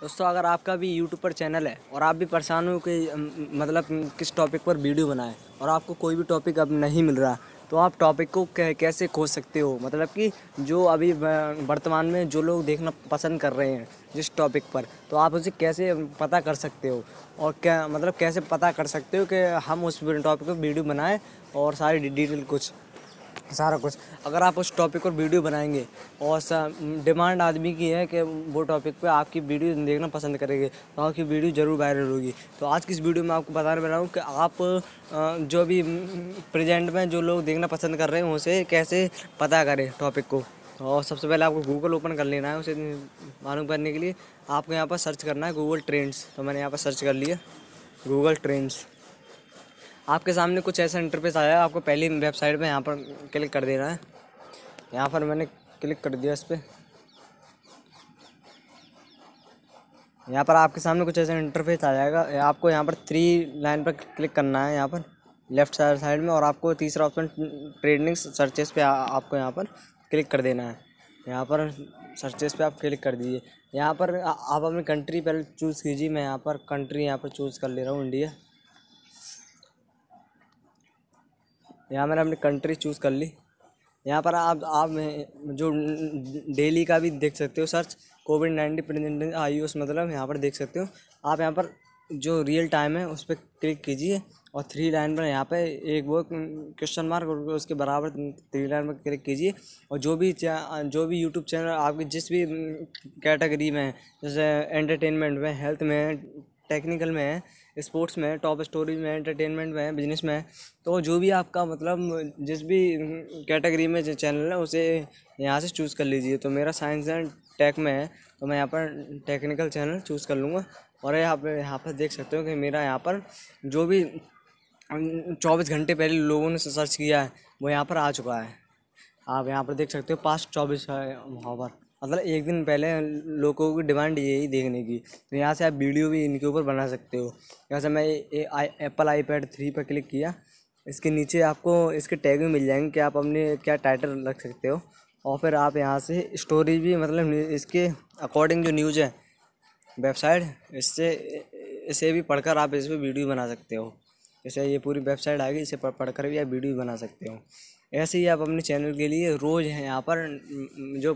दोस्तों अगर आपका भी यूट्यूब पर चैनल है और आप भी परेशान हो कि मतलब किस टॉपिक पर वीडियो बनाएं और आपको कोई भी टॉपिक अब नहीं मिल रहा तो आप टॉपिक को कैसे खोज सकते हो मतलब कि जो अभी वर्तमान में जो लोग देखना पसंद कर रहे हैं जिस टॉपिक पर तो आप उसे कैसे पता कर सकते हो और क्या मतलब कैसे पता कर सकते हो कि हम उस टॉपिक पर वीडियो बनाएं और सारी डिटेल कुछ सारा कुछ अगर आप उस टॉपिक पर वीडियो बनाएंगे और डिमांड आदमी की है कि वो टॉपिक पे आपकी वीडियो देखना पसंद करेंगे तो आपकी वीडियो ज़रूर वायरल होगी तो आज की इस वीडियो में आपको बताने वाला हूँ कि आप जो भी प्रेजेंट में जो लोग देखना पसंद कर रहे हैं उसे कैसे पता करें टॉपिक को और सबसे पहले आपको गूगल ओपन कर लेना है उसे मालूम करने के लिए आपको यहाँ पर सर्च करना है गूगल ट्रेंड्स तो मैंने यहाँ पर सर्च कर लिया गूगल ट्रेंड्स आपके सामने कुछ ऐसा इंटरफेस आया आपको पहली वेबसाइट में यहाँ पर क्लिक कर देना है यहाँ पर मैंने क्लिक कर दिया इस पर यहाँ पर आपके सामने कुछ ऐसा इंटरफेस आ जाएगा आपको यहाँ पर थ्री लाइन पर क्लिक करना है यहाँ पर लेफ्ट साइड साइड में और आपको तीसरा ऑप्शन ट्रेडिंग सर्चेस पे आपको यहाँ पर क्लिक कर देना है यहाँ पर सर्चेस पे आप क्लिक कर दीजिए यहाँ पर आप अपनी कंट्री पहले चूज़ कीजिए मैं यहाँ पर कंट्री यहाँ पर चूज़ कर ले रहा हूँ इंडिया यहाँ मैंने अपनी कंट्री चूज़ कर ली यहाँ पर आप आप जो डेली का भी देख सकते हो सर्च कोविड नाइन्टीन प्रेजेंट आई उस मतलब यहाँ पर देख सकते हो आप यहाँ पर जो रियल टाइम है उस पर क्लिक कीजिए और थ्री लाइन पर यहाँ पे एक वो क्वेश्चन मार्क और उसके बराबर थ्री लाइन पर क्लिक कीजिए और जो भी जो भी यूट्यूब चैनल आपके जिस भी कैटेगरी में जैसे एंटरटेनमेंट में हेल्थ में टेक्निकल में है स्पोर्ट्स में टॉप स्टोरी में एंटरटेनमेंट में बिजनेस में तो जो भी आपका मतलब जिस भी कैटेगरी हम्म, में जो चैनल है उसे यहाँ से चूज़ कर लीजिए तो मेरा साइंस एंड टेक में है तो मैं यहाँ पर टेक्निकल चैनल चूज़ कर लूँगा और यहाँ पर यहाँ पर देख सकते हो कि मेरा यहाँ पर जो भी हम्म, चौबीस घंटे पहले लोगों ने सर्च किया है वो यहाँ पर आ चुका है आप यहाँ पर देख सकते हो पास्ट चौबीस वहाँ पर मतलब एक दिन पहले लोगों की डिमांड यही देखने की तो यहाँ से आप वीडियो भी इनके ऊपर बना सकते हो यहाँ से मैं एप्पल आई पैड थ्री पर क्लिक किया इसके नीचे आपको इसके टैग भी मिल जाएंगे कि आप अपने क्या टाइटल रख सकते हो और फिर आप यहाँ से स्टोरी भी मतलब इसके अकॉर्डिंग जो न्यूज़ है वेबसाइट इससे इसे भी पढ़कर आप इस पर वीडियो बना सकते हो जैसे ये पूरी वेबसाइट आ गई इसे पढ़कर भी आप वीडियो बना सकते हो ऐसे ही आप अपने चैनल के लिए रोज़ हैं यहाँ पर जो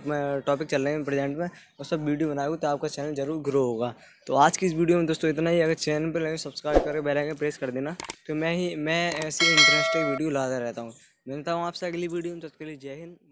टॉपिक चल रहे हैं प्रेजेंट में वो सब वीडियो बनाएंगे तो आपका चैनल ज़रूर ग्रो होगा तो आज की इस वीडियो में दोस्तों इतना ही अगर चैनल पर लगे सब्सक्राइब करके बेल आइकन प्रेस कर देना तो मैं ही मैं ऐसी इंटरेस्टिंग वीडियो लाता रहता हूँ मिलता हूँ आपसे अगली वीडियो में तब के लिए जय हिंद